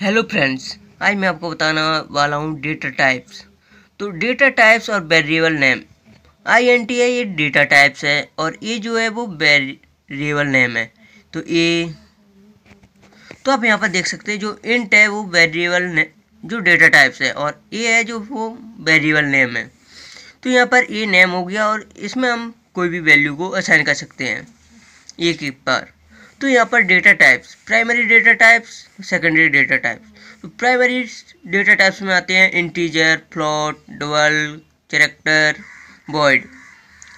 hello friends आज मैं आपको बताने वाला हूँ डेटा टाइप्स तो डेटा टाइप्स और variable name I N T I ये डेटा टाइप्स है और ये e जो है वो वेरिएबल नेम है तो ये e, तो आप यहाँ पर देख सकते हैं जो इंट है वो वेरिएबल जो डेटा टाइप्स है और ए e है जो वो वेरिएबल नेम है तो यहाँ पर ए नेम हो गया और इसमें हम कोई भी वैल्यू को असाइन कर सकते हैं एक एक बार तो यहाँ पर data types primary data types secondary data types तो प्राइमरी डेटा टाइप्स में आते हैं integer float double character void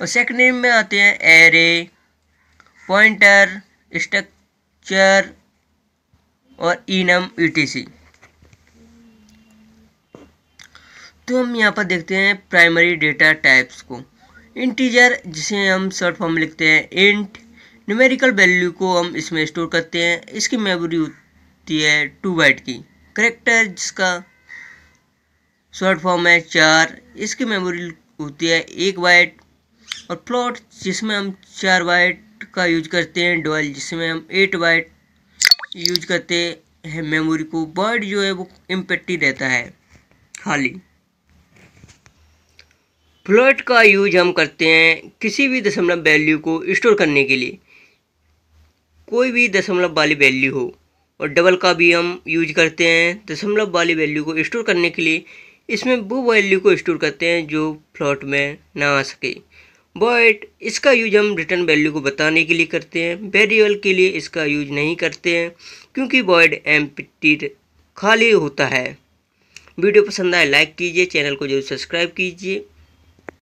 और सेकेंडरी में आते हैं एरे पॉइंटर स्ट्रक्चर और इनम ईटीसी तो हम यहाँ पर देखते हैं प्राइमरी डेटा टाइप्स को इंटीजर जिसे हम शॉर्ट फॉर्म लिखते हैं इंट न्यूमेरिकल वैल्यू को हम इसमें स्टोर करते हैं इसकी मेमोरी होती है टू बाइट की करेक्टर जिसका शॉर्ट फॉर्म है चार इसकी मेमोरी होती है एक बाइट और प्लॉट जिसमें हम चार बाइट का यूज करते हैं डोल जिसमें हम एट बाइट यूज करते हैं मेमोरी को बर्ड जो है वो इम्पेक्टिव रहता है खाली फ्लोट का यूज हम करते हैं किसी भी दशमलव वैल्यू को स्टोर करने के लिए कोई भी दशमलव वाली वैल्यू हो और डबल का भी हम यूज करते हैं दशमलव वाली वैल्यू को स्टोर करने के लिए इसमें वो वैल्यू को स्टोर करते हैं जो फ्लॉट में ना आ सके बट इसका यूज हम रिटर्न वैल्यू को बताने के लिए करते हैं वेरिएबल के लिए इसका यूज नहीं करते हैं क्योंकि वॉइड एम खाली होता है वीडियो पसंद आए लाइक कीजिए चैनल को जरूर सब्सक्राइब कीजिए